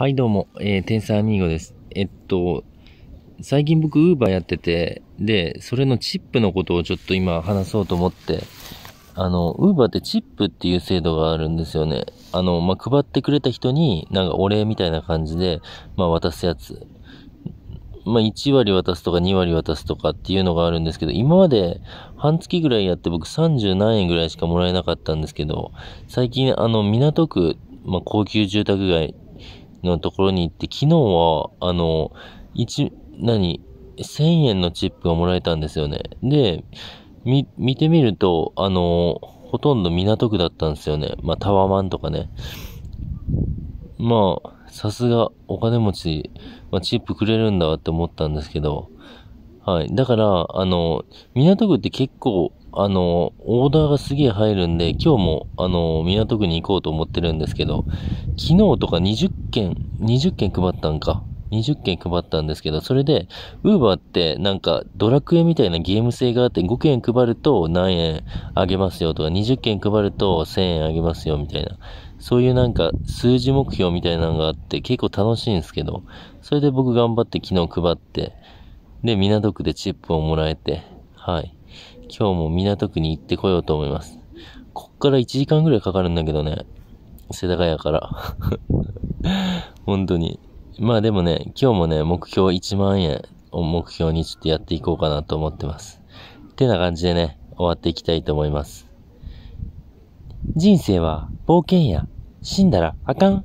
はい、どうも、えー、天才アミーゴです。えっと、最近僕、ウーバーやってて、で、それのチップのことをちょっと今話そうと思って、あの、ウーバーってチップっていう制度があるんですよね。あの、まあ、配ってくれた人に、なんかお礼みたいな感じで、まあ、渡すやつ。まあ、1割渡すとか2割渡すとかっていうのがあるんですけど、今まで半月ぐらいやって僕30何円ぐらいしかもらえなかったんですけど、最近あの港区、まあ、高級住宅街のところに行って、昨日は、あの、一、何、1000円のチップがもらえたんですよね。で、み、見てみると、あの、ほとんど港区だったんですよね。まあ、タワマンとかね。まあ、さすがお金持ち、まあ、チップくれるんだって思ったんですけど、はい。だから、あの、港区って結構、あの、オーダーがすげえ入るんで、今日も、あの、港区に行こうと思ってるんですけど、昨日とか20件、20件配ったんか。20件配ったんですけど、それで、ウーバーってなんかドラクエみたいなゲーム性があって、5件配ると何円あげますよとか、20件配ると1000円あげますよみたいな、そういうなんか数字目標みたいなのがあって、結構楽しいんですけど、それで僕頑張って昨日配って、で、港区でチップをもらえて、はい。今日も港区に行ってこようと思います。こっから1時間ぐらいかかるんだけどね。世田谷から。本当に。まあでもね、今日もね、目標1万円を目標にちょっとやっていこうかなと思ってます。ってな感じでね、終わっていきたいと思います。人生は冒険や。死んだらあかん。